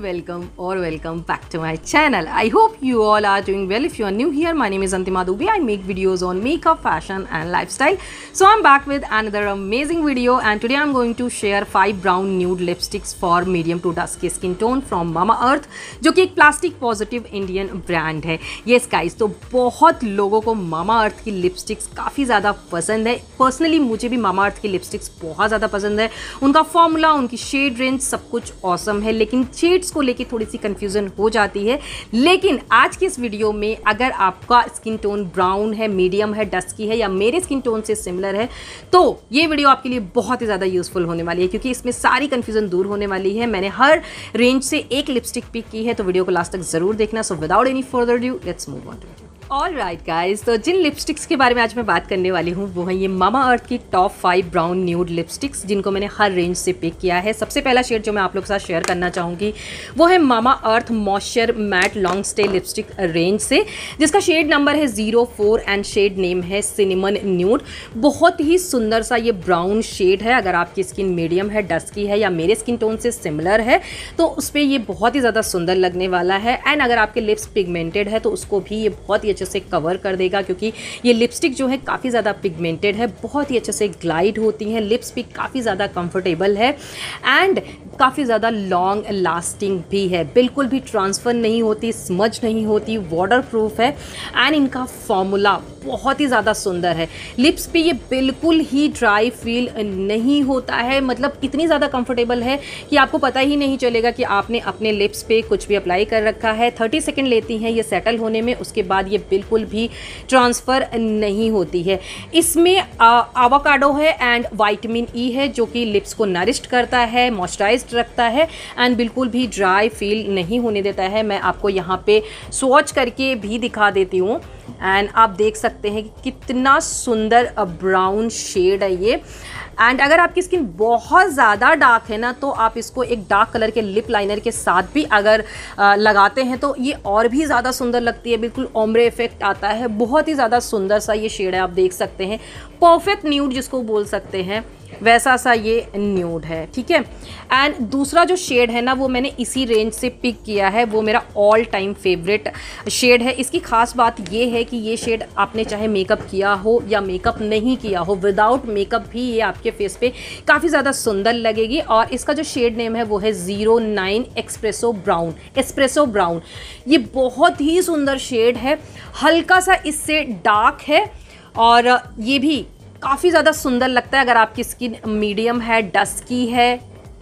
welcome और welcome back to my channel I hope you all are doing well if you are new here my name is Antima Dubey I make videos on makeup fashion and lifestyle so I am back with another amazing video and today I am going to share five brown nude lipsticks for medium to dusky skin tone from Mamaearth जो कि एक plastic positive Indian brand है ये skies तो बहुत लोगों को मामा Mamaearth की लिपस्टिक्स काफ़ी ज़्यादा पसंद है पर्सनली मुझे भी मामा अर्थ की लिपस्टिक्स बहुत ज़्यादा पसंद है उनका फॉर्मूला उनकी शेड रेंज सब कुछ औसम है लेकिन शेड टिप्स को लेकर थोड़ी सी कन्फ्यूज़न हो जाती है लेकिन आज की इस वीडियो में अगर आपका स्किन टोन ब्राउन है मीडियम है डस्की है या मेरे स्किन टोन से सिमिलर है तो ये वीडियो आपके लिए बहुत ही ज़्यादा यूज़फुल होने वाली है क्योंकि इसमें सारी कन्फ्यूज़न दूर होने वाली है मैंने हर रेंज से एक लिपस्टिक पिक की है तो वीडियो को लास्ट तक ज़रूर देखना so without any further due let's move on to all right guys तो जिन लिपस्टिक्स के बारे में आज मैं बात करने वाली हूँ वो है ये मामा अर्थ की top five brown nude lipsticks जिनको मैंने हर रेंज से पिक किया है सबसे पहला शेड जो मैं आप लोग के साथ शेयर करना चाहूँगी वो है Mamaearth moisture matte long stay lipstick range से जिसका शेड नंबर है zero four and shade name है सिनेमन न्यूड बहुत ही सुंदर सा ये ब्राउन शेड है अगर आपकी स्किन मीडियम है डस्की है या मेरे स्किन टोन से सिमिलर है तो उस पर यह बहुत ही ज़्यादा सुंदर लगने वाला है एंड अगर आपके लिप्स पिगमेंटेड है तो उसको भी ये बहुत ही अच्छे से कवर कर देगा क्योंकि ये लिपस्टिक जो है काफ़ी ज़्यादा पिगमेंटेड है बहुत ही अच्छे से ग्लाइड होती हैं लिप्स भी काफ़ी ज़्यादा कम्फर्टेबल है एंड काफ़ी ज़्यादा लॉन्ग लास्टिंग भी है बिल्कुल भी ट्रांसफ़र नहीं होती स्मज नहीं होती वाटर प्रूफ है एंड इनका फॉर्मूला बहुत ही ज़्यादा सुंदर है लिप्स पे ये बिल्कुल ही ड्राई फील नहीं होता है मतलब इतनी ज़्यादा कंफर्टेबल है कि आपको पता ही नहीं चलेगा कि आपने अपने लिप्स पे कुछ भी अप्लाई कर रखा है थर्टी सेकेंड लेती हैं ये सेटल होने में उसके बाद ये बिल्कुल भी ट्रांसफ़र नहीं होती है इसमें आवाकाडो है एंड वाइटमिन ई है जो कि लिप्स को नरिश्ड करता है मॉइस्चराइज रखता है एंड बिल्कुल भी ड्राई फील नहीं होने देता है मैं आपको यहाँ पे स्वॉच करके भी दिखा देती हूँ एंड आप देख सकते हैं कि कितना सुंदर ब्राउन शेड है ये एंड अगर आपकी स्किन बहुत ज़्यादा डार्क है ना तो आप इसको एक डार्क कलर के लिप लाइनर के साथ भी अगर आ, लगाते हैं तो ये और भी ज़्यादा सुंदर लगती है बिल्कुल ओमरे इफेक्ट आता है बहुत ही ज़्यादा सुंदर सा ये शेड है आप देख सकते हैं परफेक्ट न्यूड जिसको बोल सकते हैं वैसा सा ये न्यूड है ठीक है एंड दूसरा जो शेड है ना वो मैंने इसी रेंज से पिक किया है वो मेरा ऑल टाइम फेवरेट शेड है इसकी खास बात ये है कि ये शेड आपने चाहे मेकअप किया हो या मेकअप नहीं किया हो विदाउट मेकअप भी ये आपके आपके फेस पे काफ़ी ज़्यादा सुंदर लगेगी और इसका जो शेड नेम है वो है zero nine espresso brown espresso brown ये बहुत ही सुंदर शेड है हल्का सा इससे डार्क है और ये भी काफ़ी ज़्यादा सुंदर लगता है अगर आपकी स्किन मीडियम है डस्की है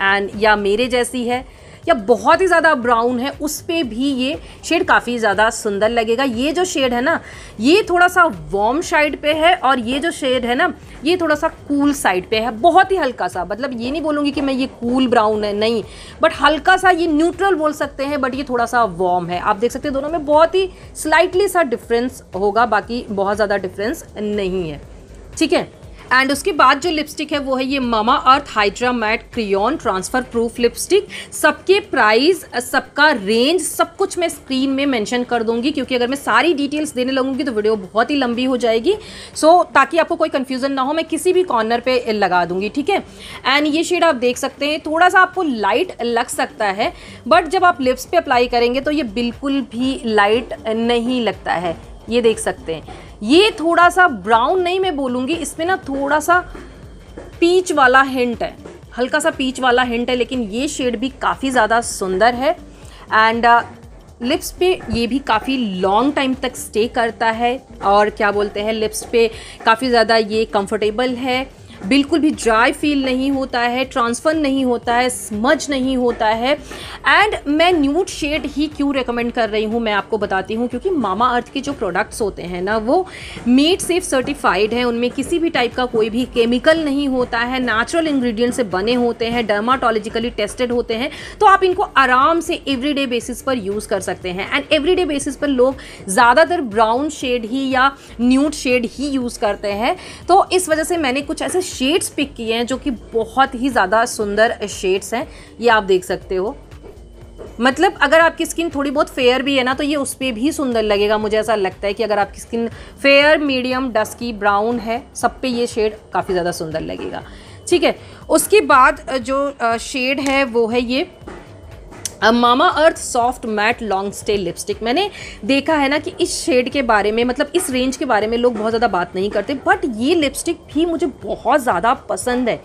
एंड या मेरे जैसी है या बहुत ही ज़्यादा ब्राउन है उस पर भी ये शेड काफ़ी ज़्यादा सुंदर लगेगा ये जो शेड है ना ये थोड़ा सा वॉम साइड पे है और ये जो शेड है ना ये थोड़ा सा कूल साइड पे है बहुत ही हल्का सा मतलब ये नहीं बोलूँगी कि मैं ये कूल ब्राउन है नहीं बट हल्का सा ये न्यूट्रल बोल सकते हैं बट ये थोड़ा सा वार्म है आप देख सकते हैं दोनों में बहुत ही स्लाइटली सा डिफरेंस होगा बाकी बहुत ज़्यादा डिफरेंस नहीं है ठीक है एंड उसके बाद जो लिपस्टिक है वो है ये Mamaearth hydra matte crayon transfer proof lipstick सबके प्राइस सबका रेंज सब कुछ मैं स्क्रीन में मेंशन कर दूंगी क्योंकि अगर मैं सारी डिटेल्स देने लगूंगी तो वीडियो बहुत ही लंबी हो जाएगी सो so, ताकि आपको कोई कन्फ्यूज़न ना हो मैं किसी भी कॉर्नर पर लगा दूंगी ठीक है एंड ये शेड आप देख सकते हैं थोड़ा सा आपको लाइट लग सकता है बट जब आप लिप्स पर अप्लाई करेंगे तो ये बिल्कुल भी लाइट नहीं लगता है ये देख सकते हैं ये थोड़ा सा ब्राउन नहीं मैं बोलूँगी इसमें ना थोड़ा सा पीच वाला हिंट है हल्का सा पीच वाला हिंट है लेकिन ये शेड भी काफ़ी ज़्यादा सुंदर है एंड लिप्स uh, पे ये भी काफ़ी लॉन्ग टाइम तक स्टे करता है और क्या बोलते हैं लिप्स पे काफ़ी ज़्यादा ये कंफर्टेबल है बिल्कुल भी ड्राई फील नहीं होता है ट्रांसफ़र नहीं होता है स्मज नहीं होता है एंड मैं न्यूट शेड ही क्यों रिकमेंड कर रही हूँ मैं आपको बताती हूँ क्योंकि मामा अर्थ के जो प्रोडक्ट्स होते हैं ना वो मेड सेफ सर्टिफाइड हैं उनमें किसी भी टाइप का कोई भी केमिकल नहीं होता है नेचुरल इंग्रेडिएंट से बने होते हैं डर्माटोलॉजिकली टेस्टेड होते हैं तो आप इनको आराम से एवरीडे बेसिस पर यूज़ कर सकते हैं एंड एवरीडे बेसिस पर लोग ज़्यादातर ब्राउन शेड ही या न्यूट शेड ही यूज़ करते हैं तो इस वजह से मैंने कुछ ऐसे शेड्स पिक किए हैं जो कि बहुत ही ज़्यादा सुंदर शेड्स हैं ये आप देख सकते हो मतलब अगर आपकी स्किन थोड़ी बहुत फेयर भी है ना तो ये उस पर भी सुंदर लगेगा मुझे ऐसा लगता है कि अगर आपकी skin fair medium dusky brown है सब पे ये शेड काफ़ी ज़्यादा सुंदर लगेगा ठीक है उसके बाद जो शेड है वो है ये Mamaearth soft matte long stay lipstick मैंने देखा है ना कि इस शेड के बारे में मतलब इस रेंज के बारे में लोग बहुत ज़्यादा बात नहीं करते बट ये लिपस्टिक भी मुझे बहुत ज़्यादा पसंद है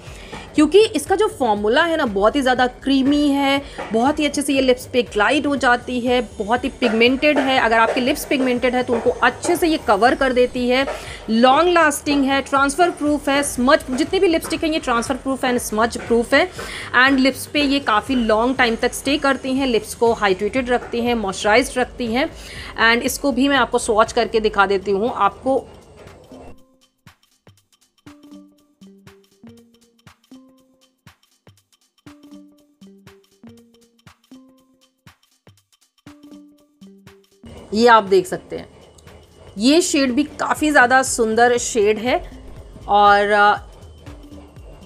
क्योंकि इसका जो फॉर्मूला है ना बहुत ही ज़्यादा क्रीमी है बहुत ही अच्छे से ये लिप्स पे ग्लाइड हो जाती है बहुत ही पिगमेंटेड है अगर आपके लिप्स पिगमेंटेड है तो उनको अच्छे से ये कवर कर देती है लॉन्ग लास्टिंग है ट्रांसफ़र प्रूफ है स्मच जितनी भी लिपस्टिक हैं ये transfer proof and smudge proof है एंड लिप्स पे ये काफ़ी लॉन्ग टाइम तक स्टे करती हैं लिप्स को हाइड्रेटेड रखती हैं मॉइस्चराइज रखती हैं एंड इसको भी मैं आपको स्वॉच करके दिखा देती हूँ आपको ये आप देख सकते हैं ये शेड भी काफ़ी ज़्यादा सुंदर शेड है और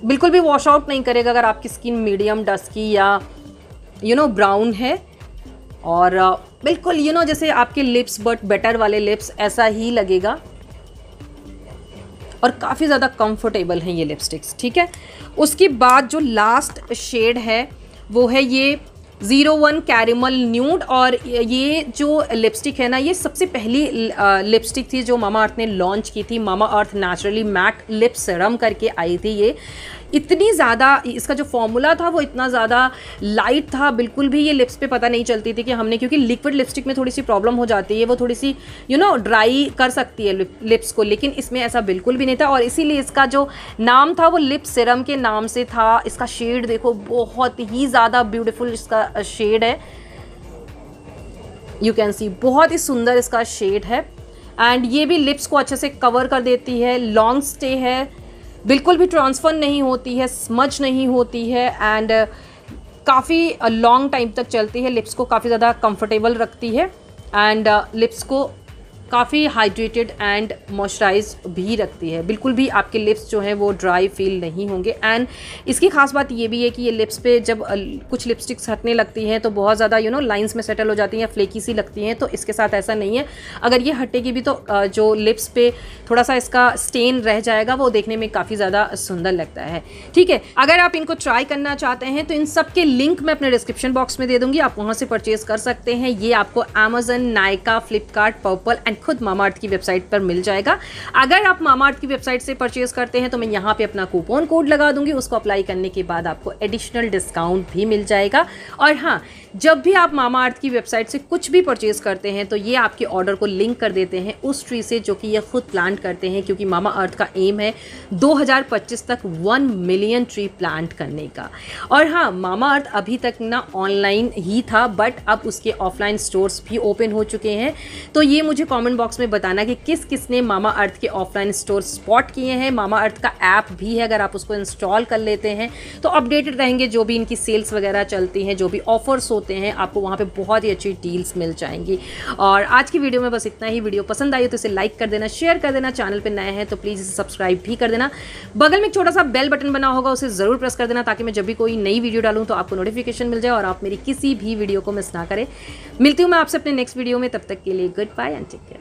बिल्कुल भी वॉश आउट नहीं करेगा अगर आपकी स्किन मीडियम डस्की या यू नो ब्राउन है और बिल्कुल यू you नो know, जैसे आपके लिप्स बट बेटर वाले लिप्स ऐसा ही लगेगा और काफ़ी ज़्यादा कंफर्टेबल हैं ये लिपस्टिक्स ठीक है उसके बाद जो लास्ट शेड है वो है ये ज़ीरो वन कैरेमल न्यूड और ये जो लिपस्टिक है ना ये सबसे पहली लिपस्टिक थी जो मामा अर्थ ने लॉन्च की थी Mamaearth naturally matte lip serum करके आई थी ये इतनी ज़्यादा इसका जो फॉर्मूला था वो इतना ज़्यादा लाइट था बिल्कुल भी ये लिप्स पे पता नहीं चलती थी कि हमने क्योंकि लिक्विड लिपस्टिक में थोड़ी सी प्रॉब्लम हो जाती है वो थोड़ी सी यू नो ड्राई कर सकती है लिप्स को लेकिन इसमें ऐसा बिल्कुल भी नहीं था और इसीलिए इसका जो नाम था वो लिप सिरम के नाम से था इसका शेड देखो बहुत ही ज़्यादा ब्यूटिफुल इसका इसका शेड है यू कैन सी बहुत ही सुंदर इसका शेड है एंड ये भी लिप्स को अच्छे से कवर कर देती है लॉन्ग स्टे है बिल्कुल भी ट्रांसफ़र नहीं होती है स्मच नहीं होती है एंड काफ़ी लॉन्ग टाइम तक चलती है लिप्स को काफ़ी ज़्यादा कंफर्टेबल रखती है एंड लिप्स uh, को काफ़ी हाइड्रेटेड एंड मॉइस्चराइज भी रखती है बिल्कुल भी आपके लिप्स जो हैं वो ड्राई फील नहीं होंगे एंड इसकी खास बात ये भी है कि ये लिप्स पे जब कुछ लिपस्टिक्स हटने लगती हैं तो बहुत ज़्यादा यू नो लाइंस में सेटल हो जाती हैं फ्लेकी सी लगती हैं तो इसके साथ ऐसा नहीं है अगर ये हटेगी भी तो जो लिप्स पे थोड़ा सा इसका स्टेन रह जाएगा वो देखने में काफ़ी ज़्यादा सुंदर लगता है ठीक है अगर आप इनको ट्राई करना चाहते हैं तो इन सब के लिंक मैं अपने डिस्क्रिप्शन बॉक्स में दे दूँगी आप वहाँ से परचेज़ कर सकते हैं ये आपको Amazon Nykaa Flipkart Purplle and content खुद मामाअर्थ की वेबसाइट पर मिल जाएगा अगर आप मामाअर्थ की वेबसाइट से परचेज करते हैं तो मैं यहाँ पे अपना कूपन कोड लगा दूंगी उसको अप्लाई करने के बाद आपको एडिशनल डिस्काउंट भी मिल जाएगा और हाँ जब भी आप मामाअर्थ की वेबसाइट से कुछ भी परचेज करते हैं तो ये आपके ऑर्डर को लिंक कर देते हैं उस ट्री से जो कि ये खुद प्लांट करते हैं क्योंकि मामा अर्थ का एम है 2025 तक 1 मिलियन ट्री प्लांट करने का और हाँ मामा अर्थ अभी तक ना ऑनलाइन ही था बट अब उसके ऑफलाइन स्टोर्स भी ओपन हो चुके हैं तो ये मुझे कॉमेंट कमेंट बॉक्स में बताना कि किस किस ने मामा अर्थ के ऑफलाइन स्टोर स्पॉट किए हैं मामा अर्थ का ऐप भी है अगर आप उसको इंस्टॉल कर लेते हैं तो अपडेटेड रहेंगे जो भी इनकी सेल्स वगैरह चलती हैं जो भी ऑफर्स होते हैं आपको वहाँ पर बहुत ही अच्छी डील्स मिल जाएंगी और आज की वीडियो में बस इतना ही वीडियो पसंद आई तो इसे लाइक कर देना शेयर कर देना चैनल पर नए हैं तो प्लीज़ इसे सब्सक्राइब भी कर देना बगल में एक छोटा सा बेल बटन बना होगा उसे ज़रूर प्रेस कर देना ताकि मैं जब भी कोई नई वीडियो डालूँ तो आपको नोटिफिकेशन मिल जाए और आप मेरी किसी भी वीडियो को मिस ना करें मिलती हूँ मैं आपसे अपने नेक्स्ट वीडियो में तब तक के लिए goodbye and take care